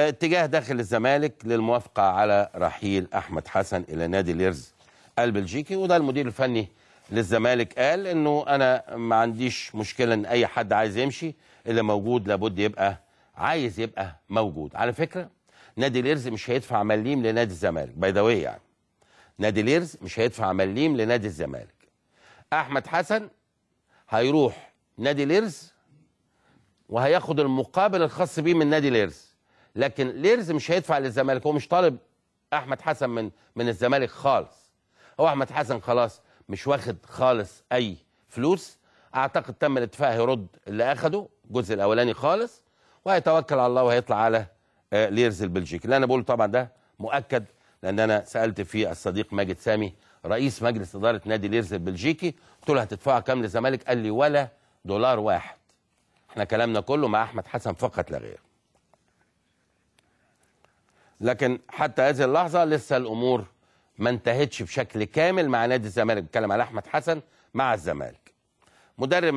اتجاه داخل الزمالك للموافقة على رحيل أحمد حسن إلى نادي ليرز البلجيكي وده المدير الفني للزمالك قال إنه أنا ما عنديش مشكلة إن أي حد عايز يمشي اللي موجود لابد يبقى عايز يبقى موجود على فكرة نادي ليرز مش هيدفع مليم لنادي الزمالك باي يعني نادي ليرز مش هيدفع مليم لنادي الزمالك أحمد حسن هيروح نادي ليرز وهياخد المقابل الخاص بيه من نادي ليرز لكن ليرز مش هيدفع للزمالك هو مش طالب احمد حسن من من الزمالك خالص هو احمد حسن خلاص مش واخد خالص اي فلوس اعتقد تم الاتفاق هيرد اللي اخده الجزء الاولاني خالص وهيتوكل على الله وهيطلع على آه، ليرز البلجيكي اللي انا بقوله طبعا ده مؤكد لان انا سالت فيه الصديق ماجد سامي رئيس مجلس اداره نادي ليرز البلجيكي قلت له هتدفعوا كام للزمالك قال لي ولا دولار واحد احنا كلامنا كله مع احمد حسن فقط لا غير لكن حتى هذه اللحظه لسه الامور ما انتهتش بشكل كامل مع نادي الزمالك بتكلم على احمد حسن مع الزمالك مدرب